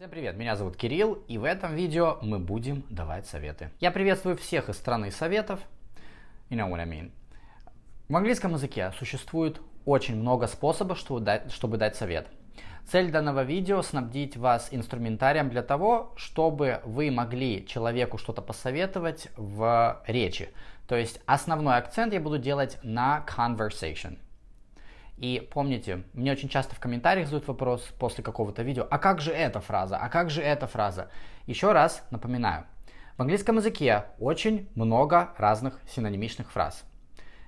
Всем привет, меня зовут Кирилл, и в этом видео мы будем давать советы. Я приветствую всех из страны советов. You know what I mean. В английском языке существует очень много способов, чтобы дать, чтобы дать совет. Цель данного видео – снабдить вас инструментарием для того, чтобы вы могли человеку что-то посоветовать в речи. То есть основной акцент я буду делать на conversation – и помните, мне очень часто в комментариях задают вопрос после какого-то видео, а как же эта фраза, а как же эта фраза? Еще раз напоминаю, в английском языке очень много разных синонимичных фраз.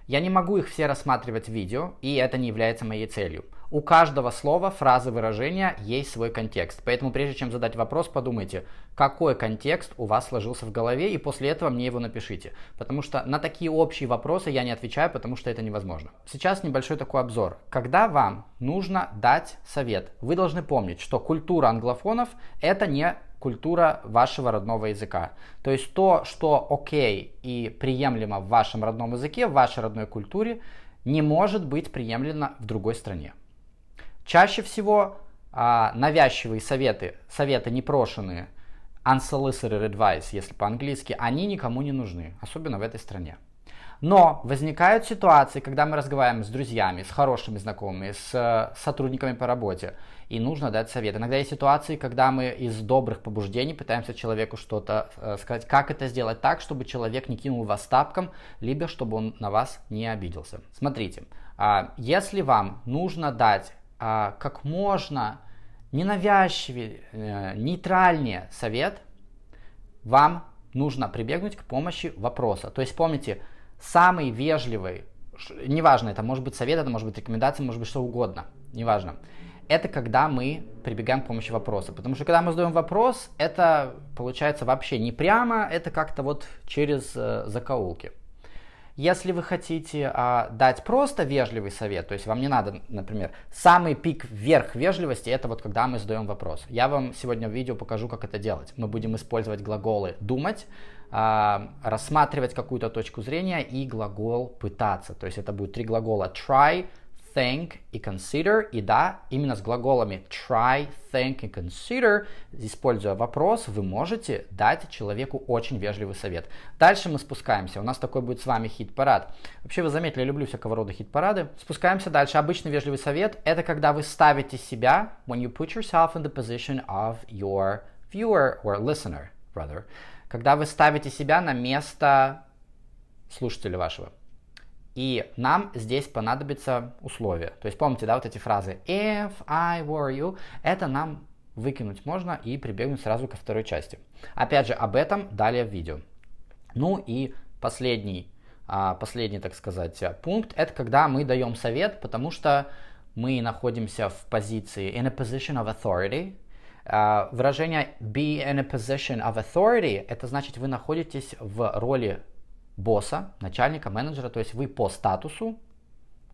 Я не могу их все рассматривать в видео, и это не является моей целью – у каждого слова, фразы, выражения есть свой контекст. Поэтому прежде чем задать вопрос, подумайте, какой контекст у вас сложился в голове, и после этого мне его напишите. Потому что на такие общие вопросы я не отвечаю, потому что это невозможно. Сейчас небольшой такой обзор. Когда вам нужно дать совет, вы должны помнить, что культура англофонов это не культура вашего родного языка. То есть то, что окей и приемлемо в вашем родном языке, в вашей родной культуре, не может быть приемлемо в другой стране. Чаще всего а, навязчивые советы, советы непрошенные, unsolicited advice, если по-английски, они никому не нужны, особенно в этой стране. Но возникают ситуации, когда мы разговариваем с друзьями, с хорошими знакомыми, с э, сотрудниками по работе, и нужно дать совет. Иногда есть ситуации, когда мы из добрых побуждений пытаемся человеку что-то э, сказать, как это сделать так, чтобы человек не кинул вас тапком, либо чтобы он на вас не обиделся. Смотрите, а, если вам нужно дать а, как можно ненавязчивее, э, нейтральнее совет, вам нужно прибегнуть к помощи вопроса. То есть помните, самый вежливый, неважно, это может быть совет, это может быть рекомендация, может быть что угодно, неважно. Это когда мы прибегаем к помощи вопроса. Потому что когда мы задаем вопрос, это получается вообще не прямо, это как-то вот через э, закоулки. Если вы хотите а, дать просто вежливый совет, то есть вам не надо, например, самый пик вверх вежливости, это вот когда мы задаем вопрос. Я вам сегодня в видео покажу, как это делать. Мы будем использовать глаголы «думать», а, рассматривать какую-то точку зрения и глагол «пытаться». То есть это будет три глагола «try», think и consider. И да, именно с глаголами try, think и consider, используя вопрос, вы можете дать человеку очень вежливый совет. Дальше мы спускаемся. У нас такой будет с вами хит-парад. Вообще, вы заметили, я люблю всякого рода хит-парады. Спускаемся дальше. Обычный вежливый совет – это когда вы ставите себя, when you put yourself in the position of your viewer or listener, rather, когда вы ставите себя на место слушателя вашего. И нам здесь понадобится условие. То есть помните, да, вот эти фразы if I were you, это нам выкинуть можно и прибегнуть сразу ко второй части. Опять же, об этом далее в видео. Ну и последний, а, последний, так сказать, пункт, это когда мы даем совет, потому что мы находимся в позиции in a position of authority. А, выражение be in a position of authority, это значит вы находитесь в роли босса, начальника, менеджера, то есть вы по статусу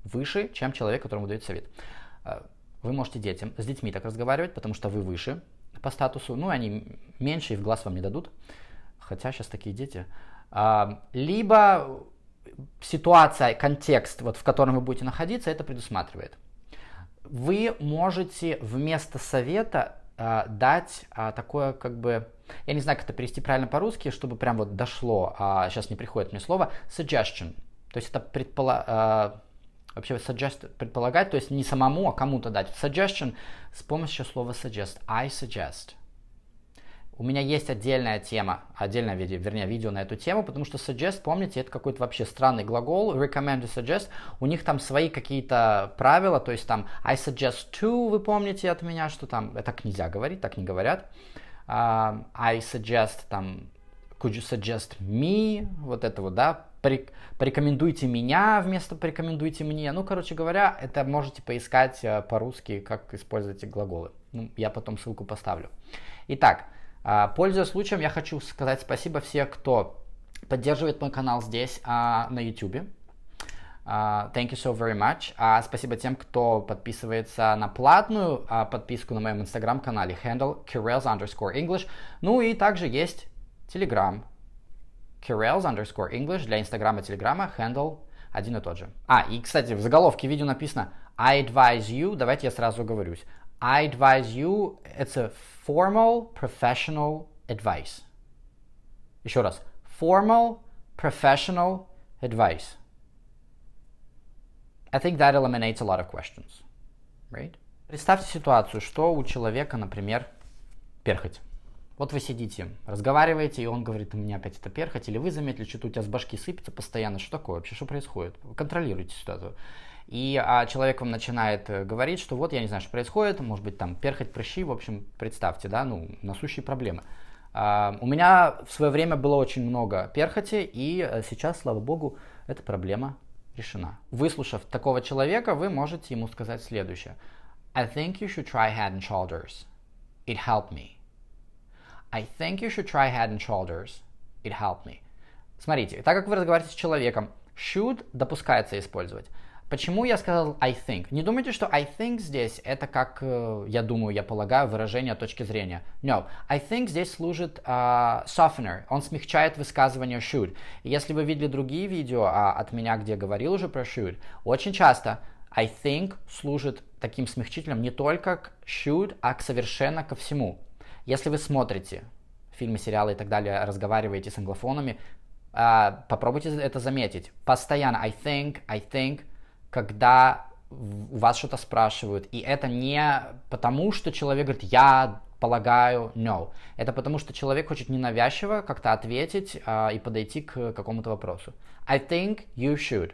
выше, чем человек, которому дают совет. Э, вы можете детям, с детьми так разговаривать, потому что вы выше по статусу, ну, они меньше и в глаз вам не дадут, хотя сейчас такие дети. А, либо ситуация, контекст, вот в котором вы будете находиться, это предусматривает. Вы можете вместо совета а, дать а, такое как бы я не знаю, как это перевести правильно по-русски, чтобы прям вот дошло, а сейчас не приходит мне слово, suggestion. То есть это предпола... А, вообще suggest предполагать, то есть не самому, а кому-то дать. Suggestion с помощью слова suggest. I suggest. У меня есть отдельная тема, отдельное видео, вернее, видео на эту тему, потому что suggest, помните, это какой-то вообще странный глагол, recommend и suggest, у них там свои какие-то правила, то есть там I suggest to, вы помните от меня, что там, э, так нельзя говорить, так не говорят, uh, I suggest, там, could you suggest me, вот это вот, да, порекомендуйте меня вместо порекомендуйте мне. Ну, короче говоря, это можете поискать э, по-русски, как использовать эти глаголы. Ну, я потом ссылку поставлю. Итак, а, пользуясь случаем, я хочу сказать спасибо всем, кто поддерживает мой канал здесь а, на YouTube. Uh, thank you so very much. Uh, спасибо тем, кто подписывается на платную uh, подписку на моем инстаграм-канале handle Kirels underscore English. Ну и также есть Telegram. Kirels underscore English для инстаграма и телеграма handle один и тот же. А, и, кстати, в заголовке видео написано I advise you, давайте я сразу говорюсь. I advise you, it's a formal professional advice. Еще раз. Formal professional advice. I think that eliminates a lot of questions. Right? Представьте ситуацию, что у человека, например, перхоть. Вот вы сидите, разговариваете, и он говорит, у меня опять это перхоть, или вы заметили, что у тебя с башки сыпется постоянно, что такое вообще, что происходит? Контролируйте ситуацию. И а, человек вам начинает э, говорить, что вот я не знаю, что происходит, может быть там перхоть, прыщи, в общем, представьте, да, ну, насущие проблемы. Uh, у меня в свое время было очень много перхоти, и э, сейчас, слава богу, эта проблема решена. Выслушав такого человека, вы можете ему сказать следующее. I think you should try head and shoulders. It helped me. I think you should try head and shoulders. It helped me. Смотрите, так как вы разговариваете с человеком, should допускается использовать. Почему я сказал I think? Не думайте, что I think здесь это как, э, я думаю, я полагаю, выражение точки зрения. No. I think здесь служит uh, softener. Он смягчает высказывание should. Если вы видели другие видео uh, от меня, где я говорил уже про should, очень часто I think служит таким смягчителем не только к should, а к совершенно ко всему. Если вы смотрите фильмы, сериалы и так далее, разговариваете с англофонами, uh, попробуйте это заметить. Постоянно I think, I think – когда у вас что-то спрашивают, и это не потому, что человек говорит, я полагаю, no. Это потому, что человек хочет ненавязчиво как-то ответить э, и подойти к какому-то вопросу. I think you should.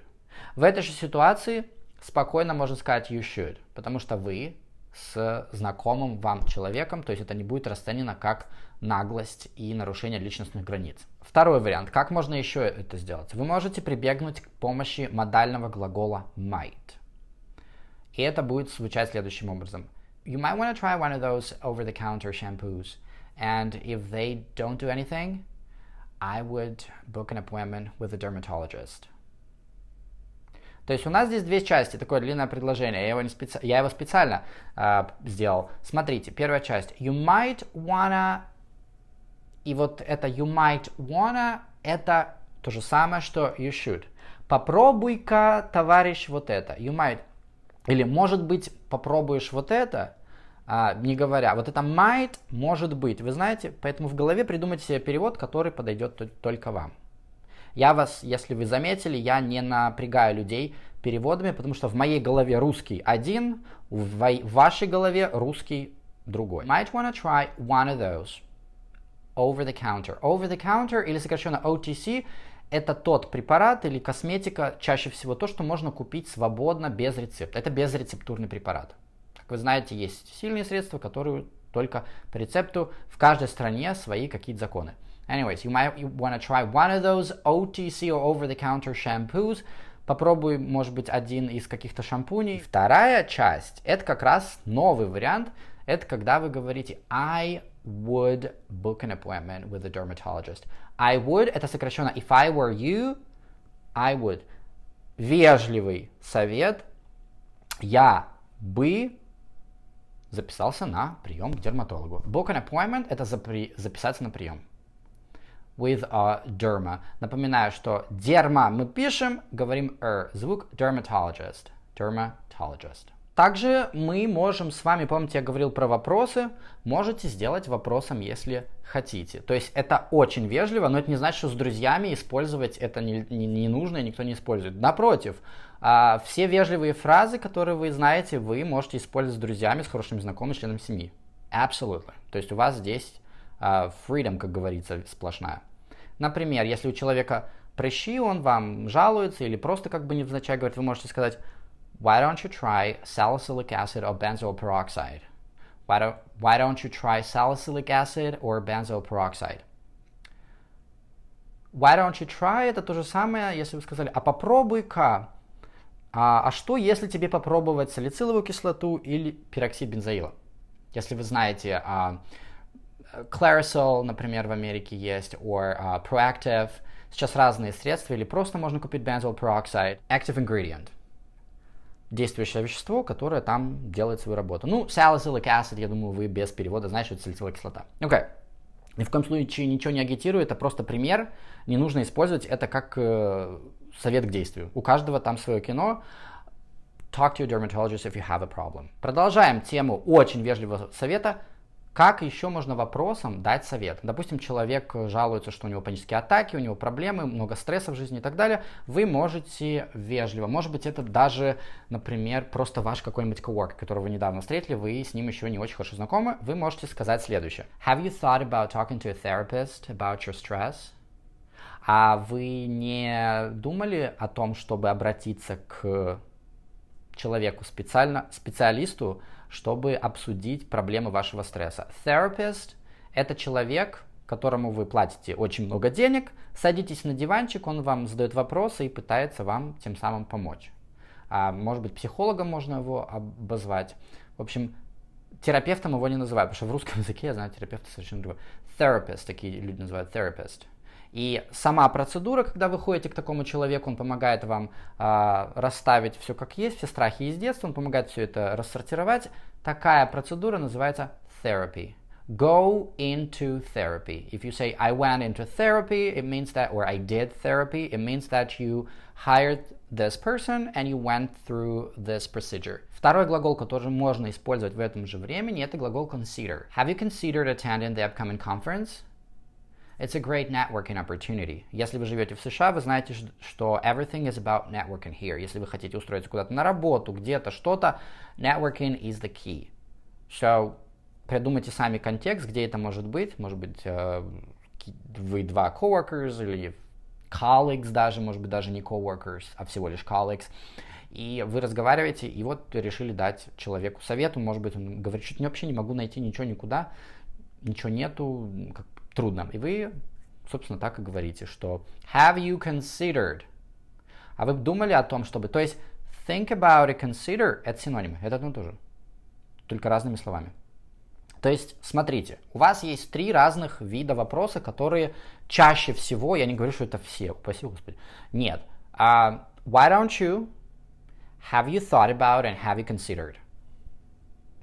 В этой же ситуации спокойно можно сказать you should, потому что вы с знакомым вам человеком, то есть это не будет расценено как наглость и нарушение личностных границ. Второй вариант. Как можно еще это сделать? Вы можете прибегнуть к помощи модального глагола might. И это будет звучать следующим образом. You might want to try one of those over-the-counter shampoos. And if they don't do anything, I would book an appointment with a dermatologist. То есть у нас здесь две части, такое длинное предложение, я его, не специ... я его специально э, сделал. Смотрите, первая часть. You might wanna... И вот это you might wanna, это то же самое, что you should. Попробуй-ка, товарищ, вот это. You might... Или, может быть, попробуешь вот это, а, не говоря. Вот это might, может быть. Вы знаете, поэтому в голове придумайте себе перевод, который подойдет только вам. Я вас, если вы заметили, я не напрягаю людей переводами, потому что в моей голове русский один, в вашей голове русский другой. Might wanna try one of those. Over the counter. Over the counter или сокращенно OTC это тот препарат или косметика, чаще всего то, что можно купить свободно, без рецепта. Это безрецептурный препарат. Как вы знаете, есть сильные средства, которые только по рецепту. В каждой стране свои какие-то законы. Anyways, you might want to try one of those OTC or over-the-counter shampoos. Попробуй, может быть, один из каких-то шампуней. Вторая часть, это как раз новый вариант. Это когда вы говорите I would book an appointment with a dermatologist. I would, это сокращенно if I were you, I would. Вежливый совет. Я бы записался на прием к дерматологу. Book an appointment – это запри- записаться на прием with a derma. Напоминаю, что дерма мы пишем, говорим er, звук dermatologist, dermatologist. Также мы можем с вами, помните, я говорил про вопросы, можете сделать вопросом, если хотите. То есть это очень вежливо, но это не значит, что с друзьями использовать это не, не, не нужно и никто не использует. Напротив, а, все вежливые фразы, которые вы знаете, вы можете использовать с друзьями, с хорошими знакомыми, членами семьи. Absolutely. То есть у вас здесь а, freedom, как говорится, сплошная. Например, если у человека прыщи, он вам жалуется или просто как бы невзначай говорит, вы можете сказать Why don't you try salicylic acid or benzoyl peroxide? Why don't, why don't you try salicylic acid or benzoyl peroxide? Why don't you try это то же самое, если вы сказали, а попробуй-ка. А, а что, если тебе попробовать салициловую кислоту или пероксид бензоила? Если вы знаете а, Clarisol, например, в Америке есть, or uh, Proactive. Сейчас разные средства, или просто можно купить benzoyl peroxide. Active ingredient. Действующее вещество, которое там делает свою работу. Ну, salicylic acid, я думаю, вы без перевода знаете, что это салициловая кислота. Окей. Okay. Ни в коем случае ничего не агитирую, это просто пример. Не нужно использовать это как э, совет к действию. У каждого там свое кино. Talk to your dermatologist if you have a problem. Продолжаем тему очень вежливого совета – как еще можно вопросом дать совет? Допустим, человек жалуется, что у него панические атаки, у него проблемы, много стресса в жизни и так далее. Вы можете вежливо, может быть, это даже, например, просто ваш какой-нибудь коворк, которого вы недавно встретили, вы с ним еще не очень хорошо знакомы, вы можете сказать следующее. Have you thought about talking to a therapist about your stress? А вы не думали о том, чтобы обратиться к человеку, специально, специалисту, чтобы обсудить проблемы вашего стресса. Therapist – это человек, которому вы платите очень много денег, садитесь на диванчик, он вам задает вопросы и пытается вам тем самым помочь. А может быть, психологом можно его обозвать. В общем, терапевтом его не называют, потому что в русском языке я знаю терапевта совершенно другое. Therapist, такие люди называют therapist. И сама процедура, когда вы ходите к такому человеку, он помогает вам э, расставить все как есть, все страхи из детства, он помогает все это рассортировать. Такая процедура называется therapy. Go into therapy. If you say I went into therapy, it means that, or I did therapy, it means that you hired this person and you went through this procedure. Второй глагол, который можно использовать в этом же времени, это глагол consider. Have you considered attending the upcoming conference? It's a great networking opportunity. Если вы живете в США, вы знаете, что everything is about networking here. Если вы хотите устроиться куда-то на работу, где-то что-то, networking is the key. So, придумайте сами контекст, где это может быть. Может быть, э, вы два coworkers или colleagues даже, может быть, даже не coworkers, а всего лишь colleagues. И вы разговариваете, и вот решили дать человеку совету, может быть, он говорит, что вообще не могу найти ничего никуда, ничего нету, как, трудно. И вы, собственно, так и говорите, что have you considered? А вы думали о том, чтобы... То есть think about и consider — это синонимы, это одно и то же, только разными словами. То есть, смотрите, у вас есть три разных вида вопроса, которые чаще всего, я не говорю, что это все, упаси господи, нет. Uh, why don't you, have you thought about and have you considered?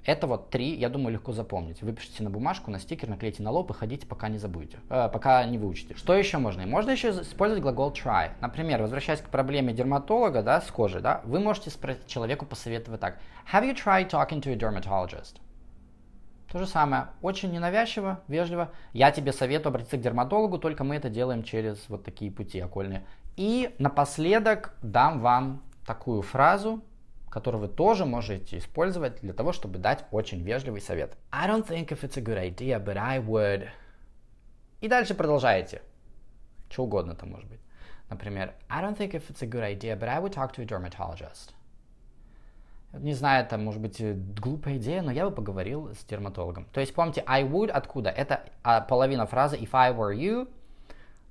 Это вот три, я думаю, легко запомнить. Выпишите на бумажку, на стикер, наклейте на лоб и ходите, пока не забудете, э, пока не выучите. Что еще можно? Можно еще использовать глагол try. Например, возвращаясь к проблеме дерматолога, да, с кожей, да, вы можете человеку посоветовать так. Have you tried talking to a dermatologist? То же самое, очень ненавязчиво, вежливо. Я тебе советую обратиться к дерматологу, только мы это делаем через вот такие пути окольные. И напоследок дам вам такую фразу, который вы тоже можете использовать для того, чтобы дать очень вежливый совет. I don't think if it's a good idea, but I would... И дальше продолжаете. Что угодно там может быть. Например, I don't think if it's a good idea, but I would talk to a dermatologist. Не знаю, это может быть э, глупая идея, но я бы поговорил с дерматологом. То есть помните, I would откуда? Это а, половина фразы if I were you,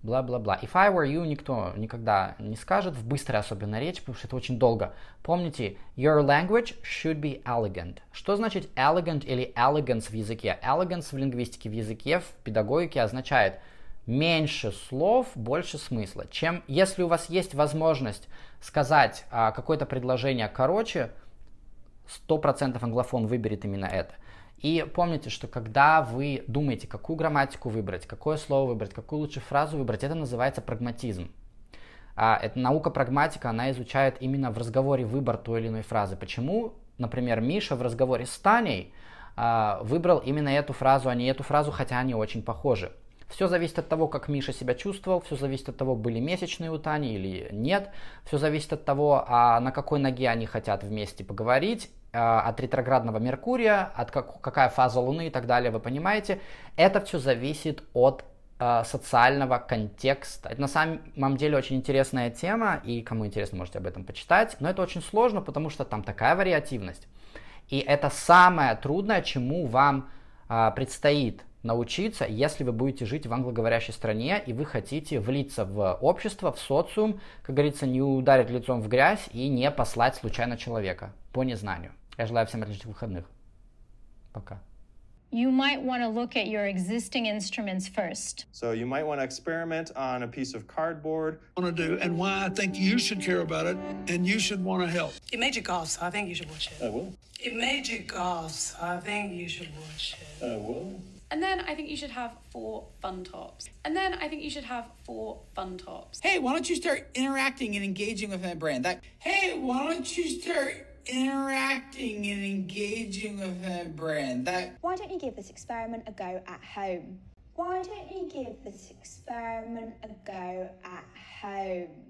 бла-бла-бла. If I were you никто никогда не скажет, в быстрой особенно речи, потому что это очень долго. Помните, your language should be elegant. Что значит elegant или elegance в языке? Elegance в лингвистике, в языке, в педагогике означает меньше слов, больше смысла. Чем, если у вас есть возможность сказать а, какое-то предложение короче, 100% англофон выберет именно это – и помните, что когда вы думаете, какую грамматику выбрать, какое слово выбрать, какую лучшую фразу выбрать, это называется прагматизм. А, это наука прагматика, она изучает именно в разговоре выбор той или иной фразы. Почему, например, Миша в разговоре с Таней а, выбрал именно эту фразу, а не эту фразу, хотя они очень похожи. Все зависит от того, как Миша себя чувствовал, все зависит от того, были месячные у Тани или нет, все зависит от того, а на какой ноге они хотят вместе поговорить, Э, от ретроградного Меркурия, от как, какая фаза Луны и так далее, вы понимаете, это все зависит от э, социального контекста. Это на самом деле очень интересная тема, и кому интересно, можете об этом почитать, но это очень сложно, потому что там такая вариативность. И это самое трудное, чему вам э, предстоит научиться, если вы будете жить в англоговорящей стране и вы хотите влиться в общество, в социум, как говорится, не ударить лицом в грязь и не послать случайно человека по незнанию. Я желаю всем отличных выходных. Пока. you might want to look at your existing instruments first. So you might want to experiment on a piece of cardboard. Want to do and why I think you should care about it and you should want to help. It made you golf, so I think you should watch it. I will. It made you golf, so I think you should watch it. I will. And then I think you should have four fun tops. And then I think you should have four fun tops. Hey, why don't you start interacting and engaging with my brand? That hey, why don't you start interacting and engaging with her brand. That Why don't you give this experiment a go at home? Why don't you give this experiment a go at home?